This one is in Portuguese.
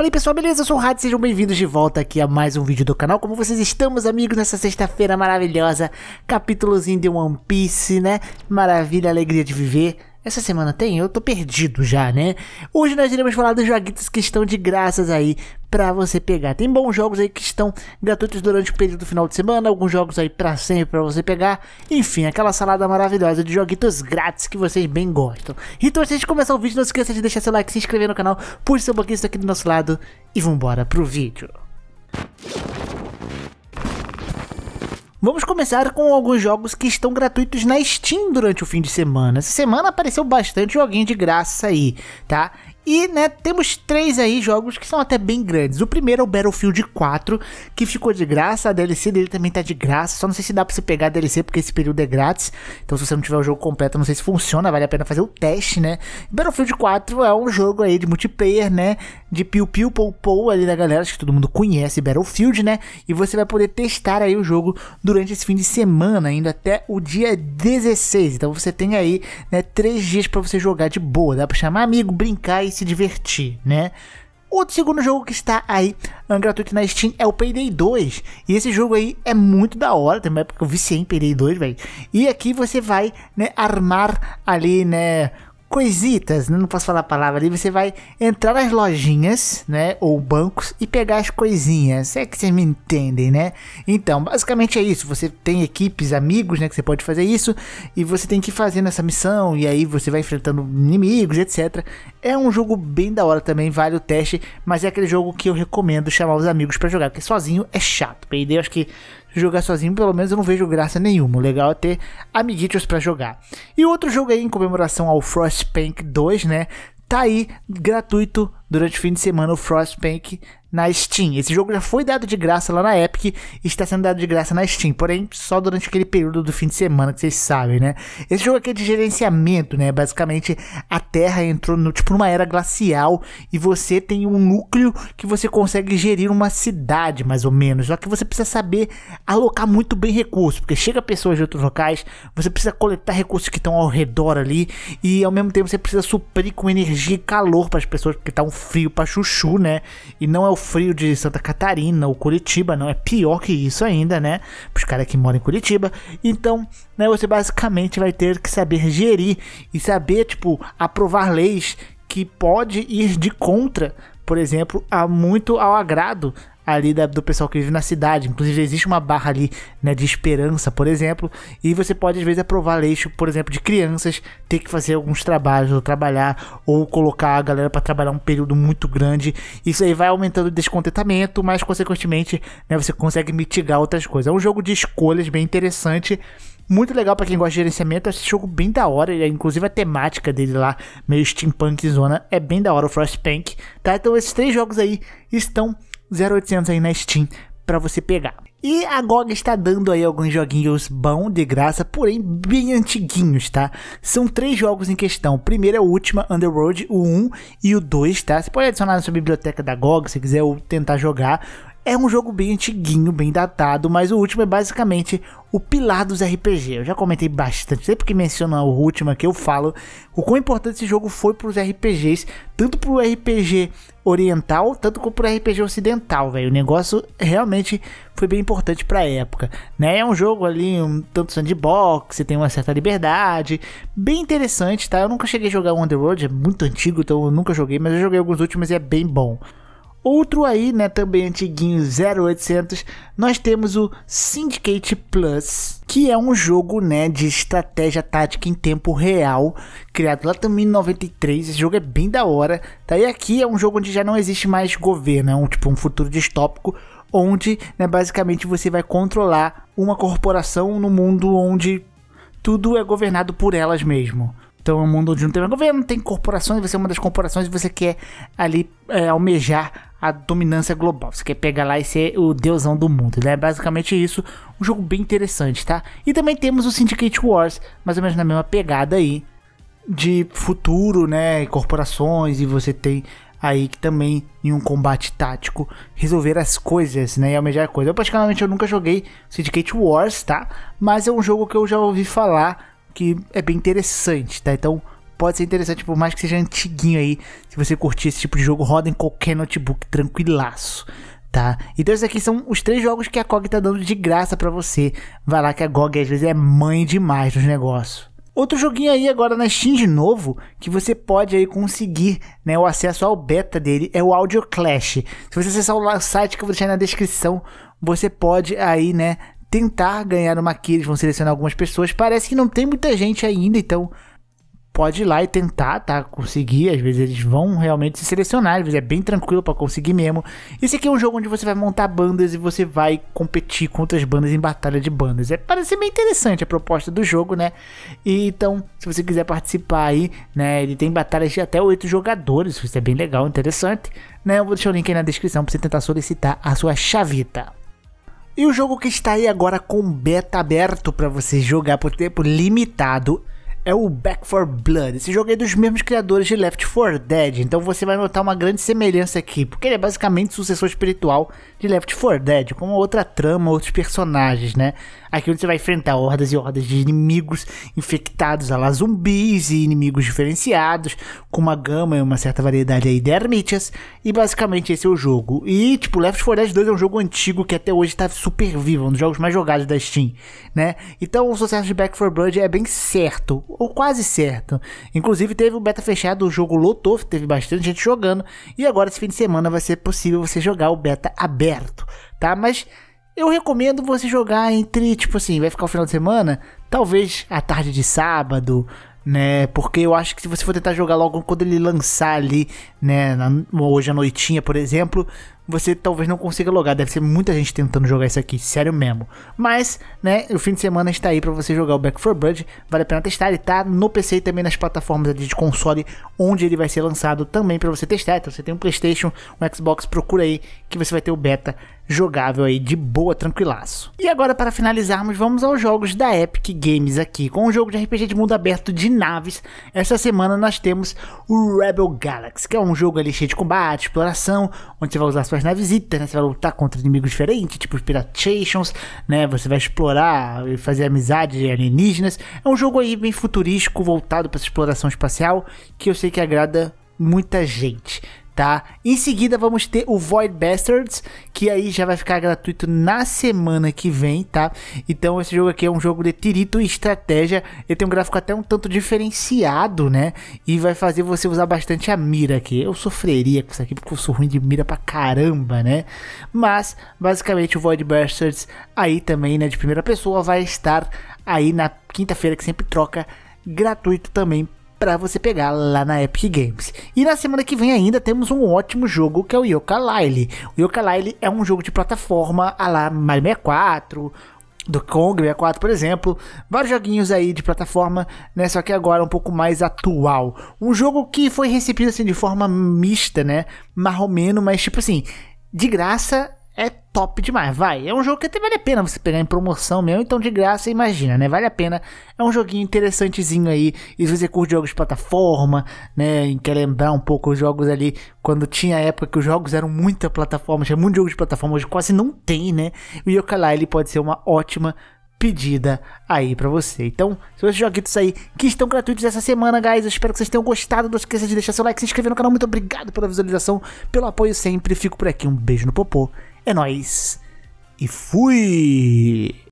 Fala aí pessoal, beleza? Eu sou o Rádio, sejam bem-vindos de volta aqui a mais um vídeo do canal. Como vocês estamos, amigos, nessa sexta-feira maravilhosa? Capítulozinho de One Piece, né? Maravilha, alegria de viver. Essa semana tem? Eu tô perdido já, né? Hoje nós iremos falar dos joguitos que estão de graças aí para você pegar. Tem bons jogos aí que estão gratuitos durante o período do final de semana, alguns jogos aí para sempre para você pegar. Enfim, aquela salada maravilhosa de joguitos grátis que vocês bem gostam. Então, antes de começar o vídeo, não esqueça de deixar seu like, se inscrever no canal, puxe seu boquinho aqui do nosso lado e vambora pro vídeo. Vamos começar com alguns jogos que estão gratuitos na Steam durante o fim de semana. Essa semana apareceu bastante joguinho de graça aí, tá? E, né, temos três aí jogos que são até bem grandes. O primeiro é o Battlefield 4, que ficou de graça, a DLC dele também tá de graça. Só não sei se dá pra você pegar a DLC, porque esse período é grátis. Então, se você não tiver o jogo completo, não sei se funciona, vale a pena fazer o teste, né? Battlefield 4 é um jogo aí de multiplayer, né? De piu-piu, pou-pou ali da galera, acho que todo mundo conhece Battlefield, né? E você vai poder testar aí o jogo durante esse fim de semana, indo até o dia 16. Então, você tem aí, né, três dias para você jogar de boa. Dá pra chamar amigo, brincar e e se divertir, né? Outro segundo jogo que está aí gratuito na Steam é o Payday 2. E esse jogo aí é muito da hora, também porque eu vi em Payday 2, velho. E aqui você vai, né, armar ali, né, coisitas, né? não posso falar a palavra ali, você vai entrar nas lojinhas, né, ou bancos e pegar as coisinhas. É que vocês me entendem, né? Então, basicamente é isso. Você tem equipes, amigos, né, que você pode fazer isso e você tem que fazer nessa missão e aí você vai enfrentando inimigos, etc. É um jogo bem da hora também, vale o teste, mas é aquele jogo que eu recomendo chamar os amigos para jogar, porque sozinho é chato. perdeu acho que jogar sozinho, pelo menos eu não vejo graça nenhuma. O legal é ter amiguinhos para jogar. E outro jogo aí em comemoração ao Frostpunk 2, né? Tá aí gratuito durante o fim de semana o Frostpunk na Steam. Esse jogo já foi dado de graça lá na Epic e está sendo dado de graça na Steam, porém só durante aquele período do fim de semana que vocês sabem, né? Esse jogo aqui é de gerenciamento, né? Basicamente a Terra entrou no, tipo numa era glacial e você tem um núcleo que você consegue gerir uma cidade, mais ou menos. Só que você precisa saber alocar muito bem recursos, porque chega pessoas de outros locais, você precisa coletar recursos que estão ao redor ali e ao mesmo tempo você precisa suprir com energia e calor para as pessoas porque tá um frio pra chuchu, né? E não é o frio de Santa Catarina ou Curitiba, não. É pior que isso ainda, né? Pros caras que moram em Curitiba. Então, né, você basicamente vai ter que saber gerir e saber, tipo, aprovar leis que pode ir de contra por exemplo, há muito ao agrado ali da, do pessoal que vive na cidade. Inclusive, existe uma barra ali né, de esperança, por exemplo, e você pode, às vezes, aprovar leixo, por exemplo, de crianças ter que fazer alguns trabalhos, ou trabalhar, ou colocar a galera para trabalhar um período muito grande. Isso aí vai aumentando o descontentamento, mas, consequentemente, né, você consegue mitigar outras coisas. É um jogo de escolhas bem interessante muito legal para quem gosta de gerenciamento. Esse jogo bem da hora. É, inclusive a temática dele lá, meio steampunk zona, é bem da hora o Frostpunk. Tá? Então esses três jogos aí estão 0800 aí na Steam para você pegar. E a GOG está dando aí alguns joguinhos bons de graça, porém bem antiguinhos, tá? São três jogos em questão. O primeiro é o Ultima Underworld, o 1 e o 2, tá? Você pode adicionar na sua biblioteca da GOG se quiser ou tentar jogar. É um jogo bem antiguinho, bem datado, mas o último é basicamente o pilar dos RPG. Eu já comentei bastante, sempre que menciono o último aqui eu falo o quão importante esse jogo foi para os RPGs, tanto para o RPG oriental, tanto como para o RPG ocidental, velho. O negócio realmente foi bem importante para a época, né? É um jogo ali um tanto sandbox, você tem uma certa liberdade, bem interessante, tá? Eu nunca cheguei a jogar o Underworld, é muito antigo, então eu nunca joguei, mas eu joguei alguns últimos e é bem bom. Outro aí, né, também antiguinho 0800, nós temos o Syndicate Plus, que é um jogo, né, de estratégia tática em tempo real, criado lá também em 93. Esse jogo é bem da hora. Tá e aqui é um jogo onde já não existe mais governo, é um tipo um futuro distópico onde, né, basicamente você vai controlar uma corporação no mundo onde tudo é governado por elas mesmo. Então é um mundo onde não tem mais governo, não tem corporações, você é uma das corporações e você quer ali é, almejar a dominância global. Você quer pegar lá e ser o deusão do mundo, né? Basicamente isso, um jogo bem interessante, tá? E também temos o Syndicate Wars, mais ou menos na mesma pegada aí de futuro, né? Corporações e você tem aí que também em um combate tático resolver as coisas, né? E almejar coisas. Eu particularmente eu nunca joguei Syndicate Wars, tá? Mas é um jogo que eu já ouvi falar que é bem interessante, tá? Então pode ser interessante, por mais que seja antiguinho aí. Se você curtir esse tipo de jogo, roda em qualquer notebook, tranquilaço. Tá? Então esses aqui são os três jogos que a GOG tá dando de graça para você. Vai lá que a GOG às vezes é mãe demais dos negócios. Outro joguinho aí agora na Steam de novo, que você pode aí conseguir né, o acesso ao beta dele, é o Audio Clash. Se você acessar o site que eu vou deixar na descrição, você pode aí, né, tentar ganhar uma key, eles vão selecionar algumas pessoas. Parece que não tem muita gente ainda, então pode ir lá e tentar, tá? Conseguir. Às vezes eles vão realmente se selecionar, às vezes é bem tranquilo para conseguir mesmo. Esse aqui é um jogo onde você vai montar bandas e você vai competir com outras bandas em batalha de bandas. É, parece bem interessante a proposta do jogo, né? E, então, se você quiser participar aí, né? Ele tem batalhas de até 8 jogadores, isso é bem legal, interessante. Né? Eu vou deixar o link aí na descrição para você tentar solicitar a sua chavita. E o jogo que está aí agora com beta aberto para você jogar por tempo limitado é o Back for Blood. Esse jogo é dos mesmos criadores de Left 4 Dead, então você vai notar uma grande semelhança aqui, porque ele é basicamente sucessor espiritual de Left 4 Dead, com outra trama, outros personagens, né? Aqui onde você vai enfrentar hordas e hordas de inimigos infectados, a lá zumbis e inimigos diferenciados, com uma gama e uma certa variedade aí de ermitas, e basicamente esse é o jogo. E, tipo, Left 4 Dead 2 é um jogo antigo que até hoje tá super vivo, um dos jogos mais jogados da Steam, né? Então o sucesso de Back 4 Blood é bem certo ou quase certo. Inclusive teve o beta fechado, o jogo lotou, teve bastante gente jogando. E agora esse fim de semana vai ser possível você jogar o beta aberto, tá? Mas eu recomendo você jogar entre, tipo assim, vai ficar o final de semana, talvez a tarde de sábado, né? Porque eu acho que se você for tentar jogar logo quando ele lançar ali, né, na, hoje à noitinha, por exemplo, você talvez não consiga logar. Deve ser muita gente tentando jogar isso aqui, sério mesmo. Mas, né, o fim de semana está aí para você jogar o Back 4 Blood. Vale a pena testar. Ele tá no PC e também nas plataformas de console onde ele vai ser lançado também para você testar. Então você tem um PlayStation, um Xbox, procura aí que você vai ter o beta jogável aí de boa, tranquilaço. E agora para finalizarmos, vamos aos jogos da Epic Games aqui, com um jogo de RPG de mundo aberto de naves. Essa semana nós temos o Rebel Galaxy, que é um jogo ali cheio de combate, exploração, onde você vai usar suas na visita, né? Você vai lutar contra inimigos diferentes, tipo os Piratations, né? Você vai explorar e fazer amizade alienígenas. É um jogo aí bem futurístico, voltado para essa exploração espacial, que eu sei que agrada muita gente tá? Em seguida vamos ter o Void Bastards, que aí já vai ficar gratuito na semana que vem, tá? Então esse jogo aqui é um jogo de tirito e estratégia, ele tem um gráfico até um tanto diferenciado, né? E vai fazer você usar bastante a mira aqui. Eu sofreria com isso aqui porque eu sou ruim de mira pra caramba, né? Mas basicamente o Void Bastards aí também, né, de primeira pessoa vai estar aí na quinta-feira que sempre troca gratuito também para você pegar lá na Epic Games. E na semana que vem ainda temos um ótimo jogo que é o Yooka-Laylee. O Yooka-Laylee é um jogo de plataforma a lá Mario 64, do Kong 64, por exemplo, vários joguinhos aí de plataforma, né, só que agora um pouco mais atual. Um jogo que foi recebido assim de forma mista, né, marromeno, mas tipo assim, de graça top demais, vai. É um jogo que até vale a pena você pegar em promoção mesmo, então de graça, imagina, né? Vale a pena. É um joguinho interessantezinho aí. E se você curte jogos de plataforma, né? E quer lembrar um pouco os jogos ali, quando tinha época que os jogos eram muita plataforma, tinha muito jogo de plataforma, hoje quase não tem, né? O Yokalai, ele pode ser uma ótima pedida aí para você. Então, se esses joguitos aí que estão gratuitos essa semana, guys, eu espero que vocês tenham gostado. Não esqueça de deixar seu like, se inscrever no canal. Muito obrigado pela visualização, pelo apoio sempre. Fico por aqui. Um beijo no popô é nóis! E fui!